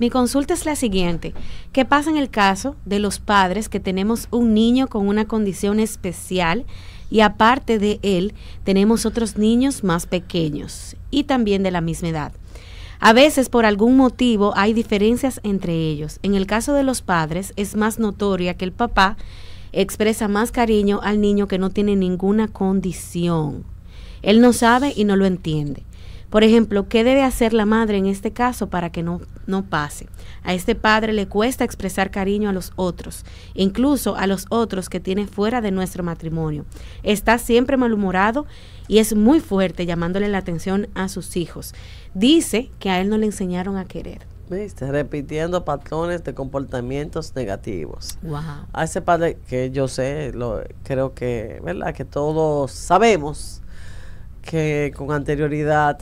Mi consulta es la siguiente. ¿Qué pasa en el caso de los padres que tenemos un niño con una condición especial y aparte de él tenemos otros niños más pequeños y también de la misma edad? A veces por algún motivo hay diferencias entre ellos. En el caso de los padres es más notoria que el papá expresa más cariño al niño que no tiene ninguna condición. Él no sabe y no lo entiende. Por ejemplo, ¿qué debe hacer la madre en este caso para que no, no pase? A este padre le cuesta expresar cariño a los otros, incluso a los otros que tiene fuera de nuestro matrimonio. Está siempre malhumorado y es muy fuerte llamándole la atención a sus hijos. Dice que a él no le enseñaron a querer. ¿Viste? Repitiendo patrones de comportamientos negativos. A ese padre que yo sé, lo, creo que, Que todos sabemos que con anterioridad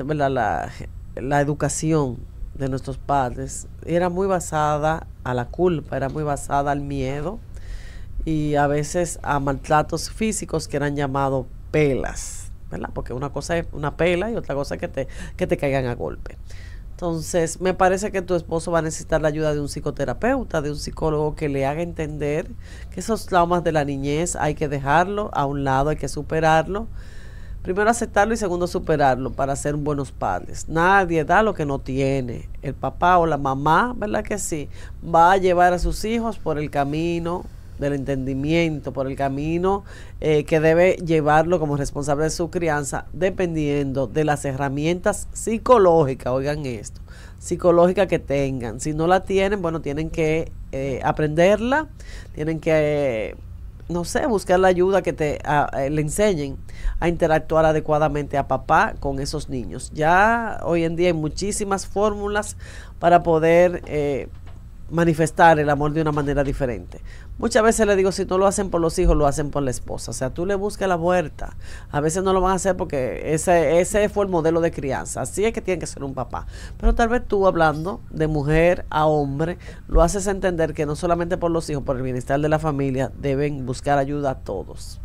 La, educación de nuestros padres era muy basada a la culpa, era muy basada al miedo y a veces a maltratos físicos que eran llamados pelas, ¿verdad? Porque una cosa es una pela y otra cosa es que te, que te caigan a golpe. Entonces, me parece que tu esposo va a necesitar la ayuda de un psicoterapeuta, de un psicólogo que le haga entender que esos traumas de la niñez hay que dejarlo a un lado, hay que superarlo primero aceptarlo y segundo superarlo para ser buenos padres. Nadie da lo que no tiene. El papá o la mamá, ¿verdad que sí? Va a llevar a sus hijos por el camino del entendimiento, por el camino eh, que debe llevarlo como responsable de su crianza, dependiendo de las herramientas psicológicas, oigan esto, psicológicas que tengan. Si no la tienen, bueno, tienen que eh, aprenderla, tienen que... Eh, no sé, buscar la ayuda que te le enseñen a interactuar adecuadamente a papá con esos niños. Ya hoy en día hay muchísimas fórmulas para poder eh, manifestar el amor de una manera diferente. Muchas veces le digo, si no lo hacen por los hijos, lo hacen por la esposa. O sea, tú le buscas la vuelta. A veces no lo van a hacer porque ese, ese fue el modelo de crianza. Así es que tiene que ser un papá. Pero tal vez tú hablando de mujer a hombre, lo haces entender que no solamente por los hijos, por el bienestar de la familia, deben buscar ayuda a todos.